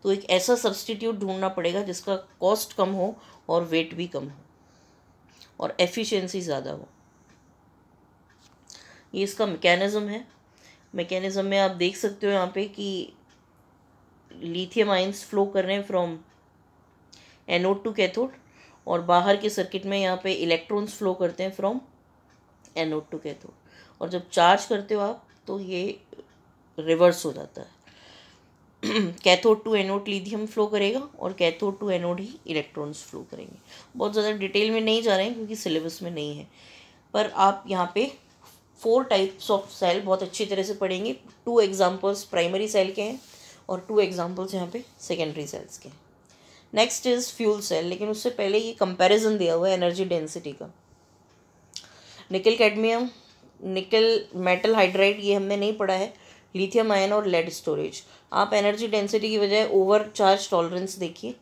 तो एक ऐसा सब्सटीट्यूट ढूंढना पड़ेगा जिसका कॉस्ट कम हो और वेट भी कम हो और एफिशिएंसी ज़्यादा हो ये इसका मैकेनिज़्म है मैकेनिज़्म में आप देख सकते हो यहाँ पे कि लीथियम आइंस फ्लो कर रहे हैं फ्रॉम एनोड टू कैथोड और बाहर के सर्किट में यहाँ पे इलेक्ट्रॉन्स फ्लो करते हैं फ्रॉम एनोड टू कैथोड और जब चार्ज करते हो आप तो ये रिवर्स हो जाता है cathode to anode lithium flow करेगा और कैथोड टू एनोड ही इलेक्ट्रॉन्स फ्लो करेंगे बहुत ज़्यादा डिटेल में नहीं जा रहे हैं क्योंकि सिलेबस में नहीं है पर आप यहाँ पर फोर टाइप्स ऑफ सेल बहुत अच्छी तरह से पढ़ेंगे टू एग्जाम्पल्स प्राइमरी सेल के हैं और टू एग्जाम्पल्स यहाँ पे सेकेंडरी सेल्स के नेक्स्ट इज़ फ्यूल सेल लेकिन उससे पहले ये कंपैरिजन दिया हुआ है एनर्जी डेंसिटी का निकल कैडमियम निकल मेटल हाइड्राइड ये हमने नहीं पढ़ा है लिथियम आयन और लेड स्टोरेज आप एनर्जी डेंसिटी की बजाय ओवर चार्ज टॉलरेंस देखिए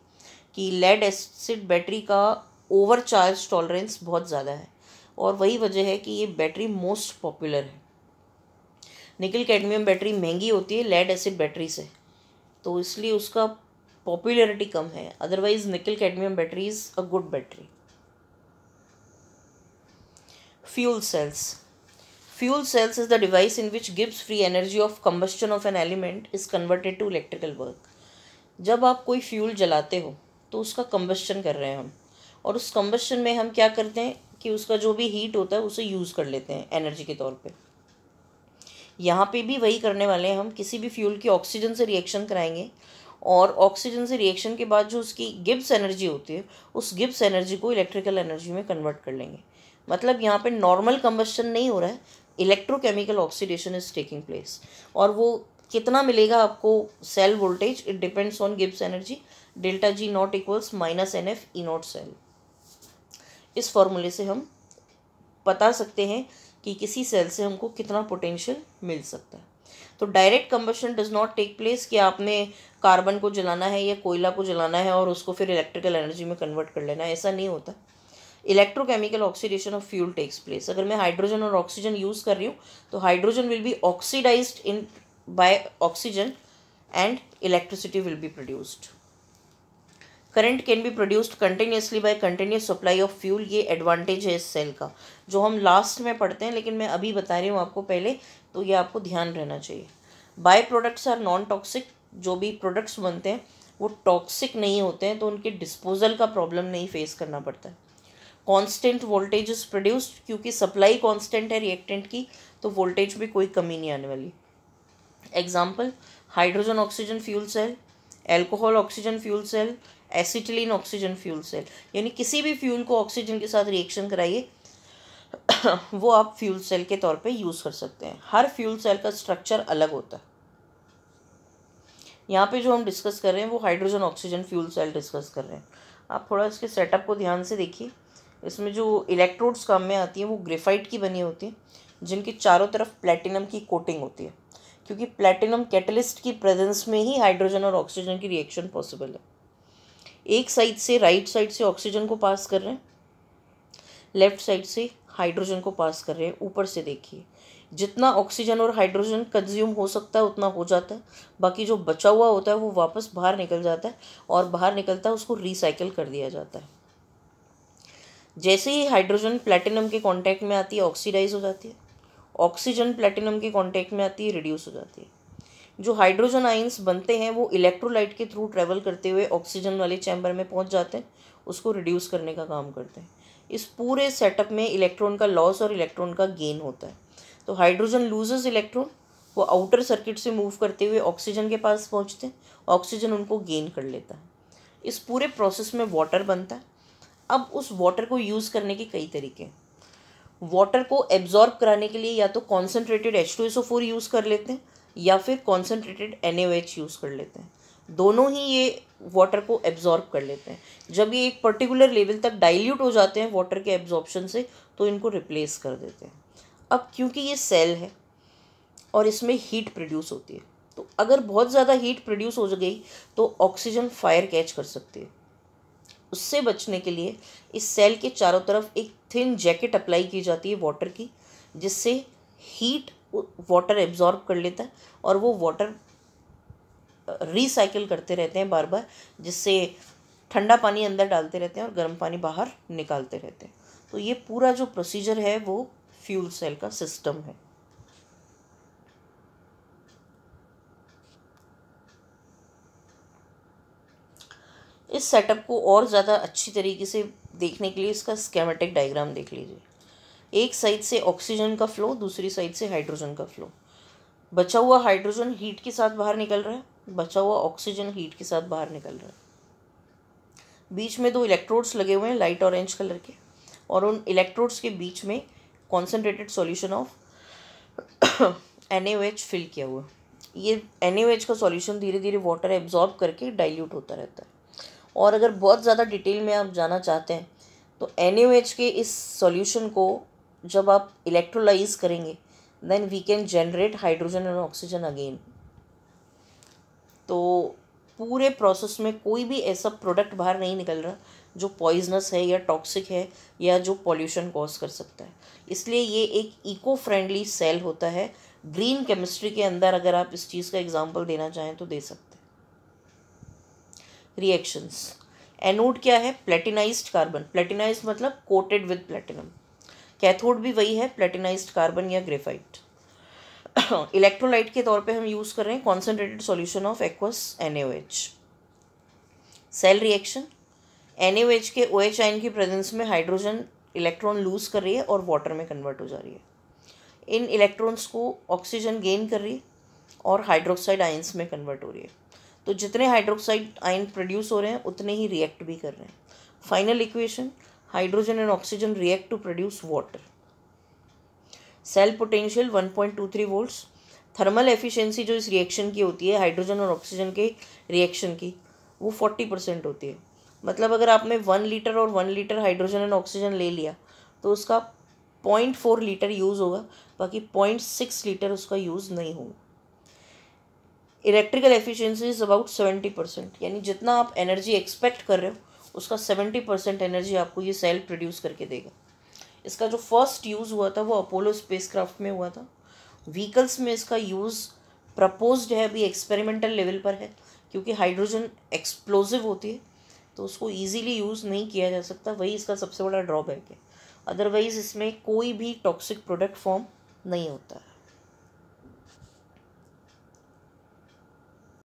कि लेड एसिड बैटरी का ओवर चार्ज टॉलरेंस बहुत ज़्यादा है और वही वजह है कि ये बैटरी मोस्ट पॉपुलर है निकल कैडमियम बैटरी महंगी होती है लेड एसिड बैटरी से तो इसलिए उसका पॉपुलैरिटी कम है otherwise nickel cadmium battery is a good battery fuel cells fuel cells is the device in which gives free energy of combustion of an element is converted to electrical work जब आप कोई fuel जलाते हो तो उसका combustion कर रहे हैं हम और उस कम्बस्टन में हम क्या करते हैं कि उसका जो भी हीट होता है उसे यूज़ कर लेते हैं एनर्जी के तौर पे यहाँ पे भी वही करने वाले हैं हम किसी भी फ्यूल की ऑक्सीजन से रिएक्शन कराएंगे और ऑक्सीजन से रिएक्शन के बाद जो उसकी गिब्स एनर्जी होती है उस गिब्स एनर्जी को इलेक्ट्रिकल एनर्जी में कन्वर्ट कर लेंगे मतलब यहाँ पे नॉर्मल कम्बस्शन नहीं हो रहा है electrochemical oxidation is taking place और वो कितना मिलेगा आपको cell voltage it depends on Gibbs energy delta G naught equals minus n F E naught cell इस फॉर्मूले से हम बता सकते हैं कि किसी सेल से हमको कितना पोटेंशियल मिल सकता है तो direct combustion does not take place कि आपने कार्बन को जलाना है या कोयला को जलाना है और उसको फिर इलेक्ट्रिकल एनर्जी में कन्वर्ट कर लेना है ऐसा नहीं होता electrochemical oxidation of fuel takes place अगर मैं हाइड्रोजन और ऑक्सीजन यूज़ कर रही हूँ तो hydrogen will be oxidized in by oxygen and electricity will be produced current can be produced continuously by continuous supply of fuel ये advantage है इस सेल का जो हम लास्ट में पढ़ते हैं लेकिन मैं अभी बता रही हूँ आपको पहले तो ये आपको ध्यान रहना चाहिए by products are non toxic जो भी प्रोडक्ट्स बनते हैं वो टॉक्सिक नहीं होते हैं तो उनके डिस्पोजल का प्रॉब्लम नहीं फेस करना पड़ता है कॉन्स्टेंट वोल्टेज इज प्रोड्यूस्ड क्योंकि सप्लाई कॉन्स्टेंट है रिएक्टेंट की तो वोल्टेज भी कोई कमी नहीं आने वाली example hydrogen oxygen fuel cell alcohol oxygen fuel cell acetylene oxygen fuel cell यानी किसी भी फ्यूल को ऑक्सीजन के साथ रिएक्शन कराइए वो आप फ्यूल सेल के तौर पे यूज़ कर सकते हैं हर फ्यूल सेल का स्ट्रक्चर अलग होता है यहाँ पे जो हम डिस्कस कर रहे हैं वो hydrogen oxygen fuel cell discuss कर रहे हैं आप थोड़ा इसके सेटअप को ध्यान से देखिए इसमें जो इलेक्ट्रोड्स काम में आती हैं वो ग्रेफाइट की बनी होती हैं जिनके चारों तरफ प्लेटिनम की कोटिंग होती है क्योंकि प्लेटिनम कैटलिस्ट की प्रेजेंस में ही हाइड्रोजन और ऑक्सीजन की रिएक्शन पॉसिबल है एक साइड से राइट साइड से ऑक्सीजन को पास कर रहे हैं लेफ्ट साइड से हाइड्रोजन को पास कर रहे हैं ऊपर से देखिए जितना ऑक्सीजन और हाइड्रोजन कंज्यूम हो सकता है उतना हो जाता है बाकी जो बचा हुआ होता है वो वापस बाहर निकल जाता है और बाहर निकलता है उसको रिसाइकिल कर दिया जाता है जैसे ही हाइड्रोजन प्लेटिनम के कांटेक्ट में आती है ऑक्सीडाइज हो जाती है ऑक्सीजन प्लेटिनम के कांटेक्ट में आती है रिड्यूस हो जाती है जो हाइड्रोजन आइंस बनते हैं वो इलेक्ट्रोलाइट के थ्रू ट्रेवल करते हुए ऑक्सीजन वाले चैम्बर में पहुंच जाते हैं उसको रिड्यूस करने का काम करते हैं इस पूरे सेटअप में इलेक्ट्रॉन का लॉस और इलेक्ट्रॉन का गेन होता है तो हाइड्रोजन लूजेज इलेक्ट्रॉन वो आउटर सर्किट से मूव करते हुए ऑक्सीजन के पास पहुँचते हैं ऑक्सीजन उनको गेन कर लेता है इस पूरे प्रोसेस में वाटर बनता है अब उस वाटर को यूज़ करने के कई तरीके हैं वाटर को एब्जॉर्ब कराने के लिए या तो concentrated H two S O four use कर लेते हैं या फिर कॉन्सनट्रेटेड एन यूज़ कर लेते हैं दोनों ही ये वाटर को एब्जॉर्ब कर लेते हैं जब ये एक पर्टिकुलर लेवल तक डाइल्यूट हो जाते हैं वाटर के एब्जॉर्बशन से तो इनको रिप्लेस कर देते हैं अब क्योंकि ये सेल है और इसमें हीट प्रोड्यूस होती है तो अगर बहुत ज़्यादा हीट प्रोड्यूस हो गई तो ऑक्सीजन फायर कैच कर सकती है उससे बचने के लिए इस सेल के चारों तरफ एक थिन जैकेट अप्लाई की जाती है वाटर की जिससे हीट वाटर एब्ज़ॉर्ब कर लेता है और वो वाटर रिसाइकिल करते रहते हैं बार बार जिससे ठंडा पानी अंदर डालते रहते हैं और गर्म पानी बाहर निकालते रहते हैं तो ये पूरा जो प्रोसीजर है वो फ्यूल सेल का सिस्टम है इस सेटअप को और ज़्यादा अच्छी तरीके से देखने के लिए इसका स्केमेटिक डायग्राम देख लीजिए एक साइड से ऑक्सीजन का फ्लो दूसरी साइड से हाइड्रोजन का फ्लो बचा हुआ हाइड्रोजन हीट के साथ बाहर निकल रहा है बचा हुआ ऑक्सीजन हीट के साथ बाहर निकल रहा है बीच में दो इलेक्ट्रोड्स लगे हुए हैं लाइट ऑरेंज कलर के और उन इलेक्ट्रोड्स के बीच में concentrated solution of an fill किया हुआ ये एन का सॉल्यूशन धीरे धीरे वाटर एब्जॉर्ब करके डाइल्यूट होता रहता है और अगर बहुत ज़्यादा डिटेल में आप जाना चाहते हैं तो एन के इस सॉल्यूशन को जब आप इलेक्ट्रोलाइज करेंगे then we can generate hydrogen and oxygen again तो पूरे प्रोसेस में कोई भी ऐसा प्रोडक्ट बाहर नहीं निकल रहा जो पॉइजनस है या टॉक्सिक है या जो पॉल्यूशन कॉज कर सकता है इसलिए ये एक इको फ्रेंडली सेल होता है ग्रीन केमिस्ट्री के अंदर अगर आप इस चीज़ का एग्जाम्पल देना चाहें तो दे सकते हैं रिएक्शंस एनोड क्या है प्लेटिनाइज्ड कार्बन प्लेटिनाइज मतलब कोटेड विद प्लेटिनम कैथोड भी वही है प्लेटिनाइज कार्बन या ग्रेफाइट इलेक्ट्रोलाइट के तौर पे हम यूज़ कर रहे हैं concentrated solution of aqueous an cell reaction an K O H आइन की प्रेजेंस में हाइड्रोजन इलेक्ट्रॉन लूज कर रही है और वाटर में कन्वर्ट हो जा रही है इन इलेक्ट्रॉन्स को ऑक्सीजन गेन कर रही है और हाइड्रोक्साइड आइन्स में कन्वर्ट हो रही है तो जितने हाइड्रोक्साइड आयन प्रोड्यूस हो रहे हैं उतने ही रिएक्ट भी कर रहे हैं final equation hydrogen and oxygen react to produce water cell potential 1.23 volt thermal efficiency जो इस रिएक्शन की होती है हाइड्रोजन और ऑक्सीजन के रिएक्शन की वो 40 परसेंट होती है मतलब अगर आपने वन लीटर और one litre hydrogen and oxygen ले लिया तो उसका पॉइंट फोर लीटर यूज़ होगा बाकी पॉइंट सिक्स लीटर उसका यूज़ नहीं होगा electrical efficiency is about seventy percent यानी जितना आप एनर्जी एक्सपेक्ट कर रहे हो उसका सेवेंटी परसेंट एनर्जी आपको ये सेल प्रोड्यूस करके देगा इसका जो फर्स्ट यूज़ हुआ था वो अपोलो स्पेसक्राफ्ट में हुआ था व्हीकल्स में इसका यूज़ प्रपोज्ड है अभी एक्सपेरिमेंटल लेवल पर है क्योंकि हाइड्रोजन एक्सप्लोजिव होती है तो उसको ईजीली यूज़ नहीं किया जा सकता वही इसका सबसे बड़ा ड्रॉबैक है अदरवाइज़ इसमें कोई भी टॉक्सिक प्रोडक्ट फॉर्म नहीं होता है